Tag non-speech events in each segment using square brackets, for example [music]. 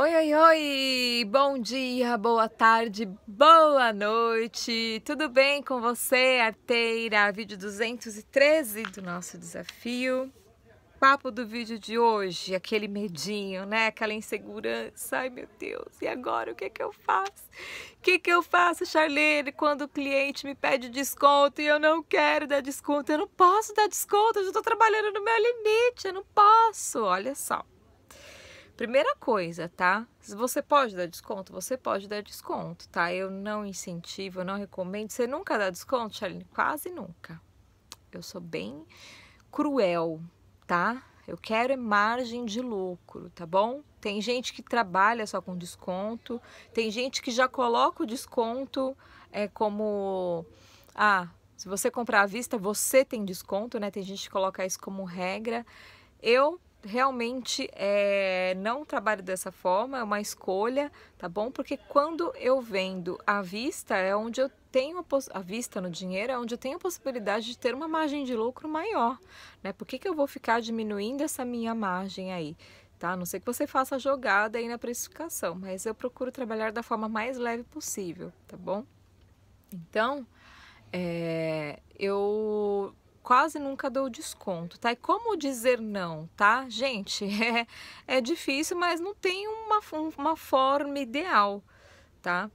Oi, oi, oi! Bom dia, boa tarde, boa noite! Tudo bem com você, arteira? Vídeo 213 do nosso desafio. Papo do vídeo de hoje, aquele medinho, né? Aquela insegurança. Ai, meu Deus, e agora o que é que eu faço? O que é que eu faço, Charlene, quando o cliente me pede desconto e eu não quero dar desconto? Eu não posso dar desconto, eu já tô trabalhando no meu limite, eu não posso. Olha só. Primeira coisa, tá? Você pode dar desconto? Você pode dar desconto, tá? Eu não incentivo, eu não recomendo. Você nunca dá desconto, Charlene? Quase nunca. Eu sou bem cruel, tá? Eu quero é margem de lucro, tá bom? Tem gente que trabalha só com desconto, tem gente que já coloca o desconto é, como. Ah, se você comprar à vista, você tem desconto, né? Tem gente que coloca isso como regra. Eu realmente é, não trabalho dessa forma, é uma escolha, tá bom? Porque quando eu vendo à vista, é onde eu tenho a, a vista no dinheiro, é onde eu tenho a possibilidade de ter uma margem de lucro maior, né? Por que, que eu vou ficar diminuindo essa minha margem aí? Tá? A não sei que você faça a jogada aí na precificação, mas eu procuro trabalhar da forma mais leve possível, tá bom? Então, é, eu quase nunca dou desconto, tá? E como dizer não, tá? Gente, [laughs] é, é difícil, mas não tem uma, uma forma ideal, tá?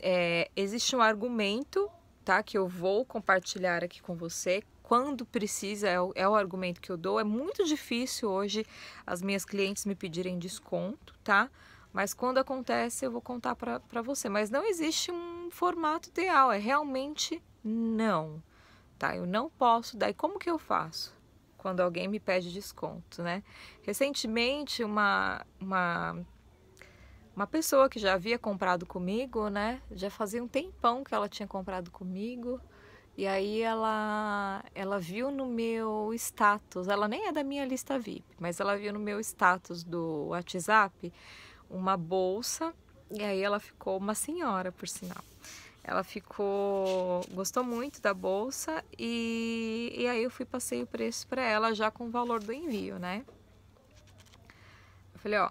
É, existe um argumento, tá? Que eu vou compartilhar aqui com você. Quando precisa, é o, é o argumento que eu dou. É muito difícil hoje as minhas clientes me pedirem desconto, tá? Mas quando acontece, eu vou contar para você. Mas não existe um formato ideal, é realmente não tá? Eu não posso Daí, como que eu faço quando alguém me pede desconto, né? Recentemente, uma, uma, uma pessoa que já havia comprado comigo, né? Já fazia um tempão que ela tinha comprado comigo. E aí ela ela viu no meu status, ela nem é da minha lista VIP, mas ela viu no meu status do WhatsApp uma bolsa e aí ela ficou uma senhora, por sinal. Ela ficou, gostou muito da bolsa e, e aí eu fui passei o preço para ela já com o valor do envio, né? Eu falei, ó,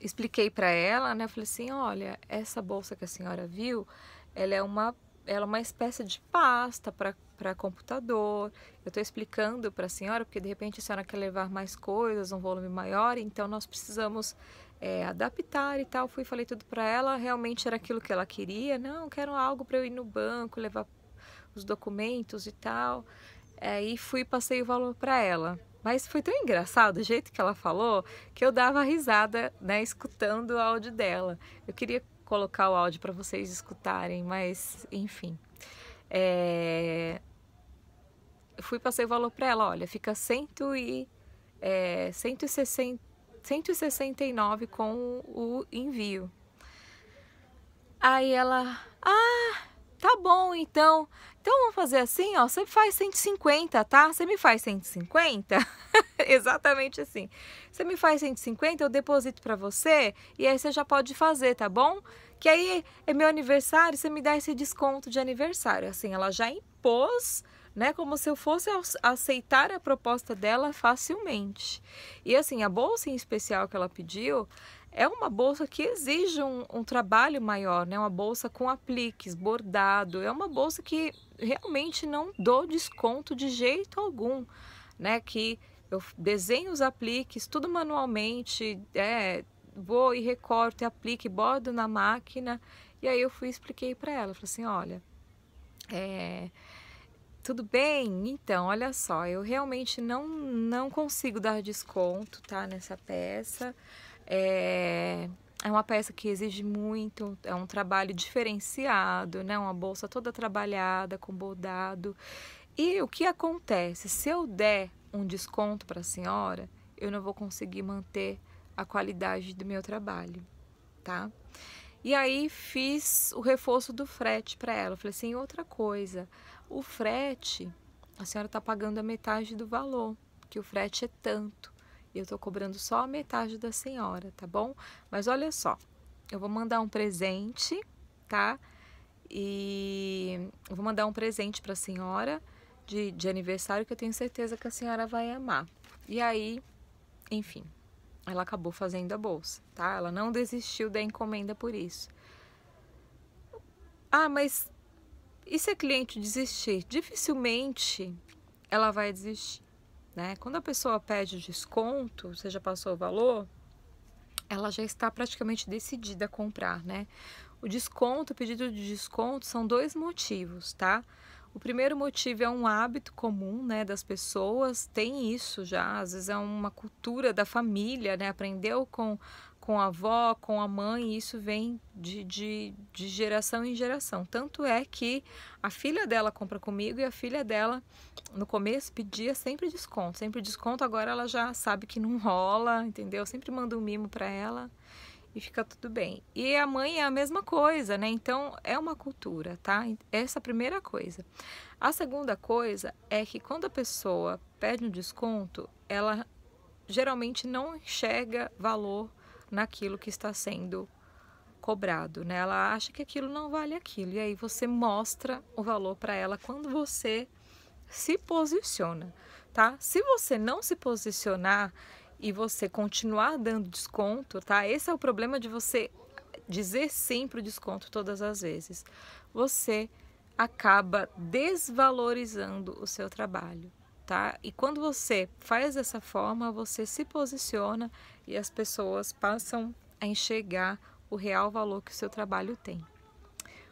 expliquei para ela, né? Eu falei assim, olha, essa bolsa que a senhora viu, ela é uma ela é uma espécie de pasta para computador. Eu estou explicando para a senhora, porque de repente a senhora quer levar mais coisas, um volume maior, então nós precisamos é, adaptar e tal. Fui falei tudo para ela, realmente era aquilo que ela queria. Não, quero algo para eu ir no banco, levar os documentos e tal. É, e fui passei o valor para ela. Mas foi tão engraçado o jeito que ela falou que eu dava risada, né, escutando o áudio dela. Eu queria colocar o áudio para vocês escutarem, mas enfim. É... Eu fui passei o valor para ela, olha, fica 100 e, é, 160, 169 com o envio. Aí ela, ah, Tá bom, então. Então vamos fazer assim, ó. Você faz 150, tá? Você me faz 150? [laughs] Exatamente assim. Você me faz 150, eu deposito para você e aí você já pode fazer, tá bom? Que aí é meu aniversário, você me dá esse desconto de aniversário. Assim, ela já impôs né? Como se eu fosse aceitar a proposta dela facilmente. E assim, a bolsa em especial que ela pediu, é uma bolsa que exige um, um, trabalho maior, né? Uma bolsa com apliques, bordado, é uma bolsa que realmente não dou desconto de jeito algum, né? Que eu desenho os apliques tudo manualmente, é, vou e recorto, e aplique, bordo na máquina. E aí eu fui e expliquei para ela, falei assim, olha, é, tudo bem? Então, olha só, eu realmente não não consigo dar desconto, tá, nessa peça. É, é uma peça que exige muito, é um trabalho diferenciado, né? Uma bolsa toda trabalhada, com bordado. E o que acontece? Se eu der um desconto para a senhora, eu não vou conseguir manter a qualidade do meu trabalho, tá? E aí fiz o reforço do frete para ela. falei assim, outra coisa, o frete, a senhora está pagando a metade do valor, que o frete é tanto eu tô cobrando só a metade da senhora, tá bom? Mas olha só, eu vou mandar um presente, tá? E eu vou mandar um presente para a senhora de, de aniversário que eu tenho certeza que a senhora vai amar. E aí, enfim, ela acabou fazendo a bolsa, tá? Ela não desistiu da encomenda por isso. Ah, mas e se a cliente desistir? Dificilmente ela vai desistir. Né? Quando a pessoa pede desconto, você já passou o valor, ela já está praticamente decidida a comprar, né? O desconto, o pedido de desconto são dois motivos, tá? O primeiro motivo é um hábito comum, né, das pessoas, tem isso já, às vezes é uma cultura da família, né? Aprendeu com com a avó, com a mãe, e isso vem de, de, de geração em geração. Tanto é que a filha dela compra comigo e a filha dela, no começo, pedia sempre desconto, sempre desconto. Agora ela já sabe que não rola, entendeu? Sempre manda um mimo para ela e fica tudo bem. E a mãe é a mesma coisa, né? Então é uma cultura, tá? Essa é a primeira coisa. A segunda coisa é que quando a pessoa pede um desconto, ela geralmente não enxerga valor naquilo que está sendo cobrado, né? Ela acha que aquilo não vale aquilo. E aí você mostra o valor para ela quando você se posiciona, tá? Se você não se posicionar e você continuar dando desconto, tá? Esse é o problema de você dizer sempre o desconto todas as vezes. Você acaba desvalorizando o seu trabalho tá? E quando você faz dessa forma, você se posiciona e as pessoas passam a enxergar o real valor que o seu trabalho tem.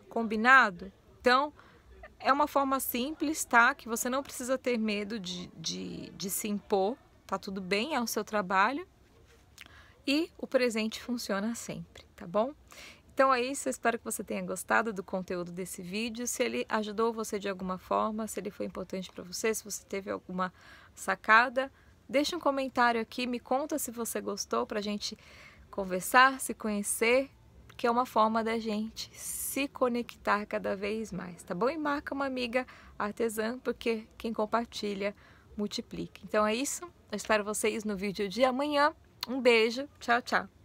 Combinado? Então, é uma forma simples, tá? Que você não precisa ter medo de, de, de se impor, tá tudo bem, é o seu trabalho. E o presente funciona sempre, tá bom? Então é isso, eu espero que você tenha gostado do conteúdo desse vídeo. Se ele ajudou você de alguma forma, se ele foi importante para você, se você teve alguma sacada, deixa um comentário aqui, me conta se você gostou para a gente conversar, se conhecer, que é uma forma da gente se conectar cada vez mais, tá bom? E marca uma amiga artesã, porque quem compartilha multiplica. Então é isso, eu espero vocês no vídeo de amanhã. Um beijo, tchau, tchau!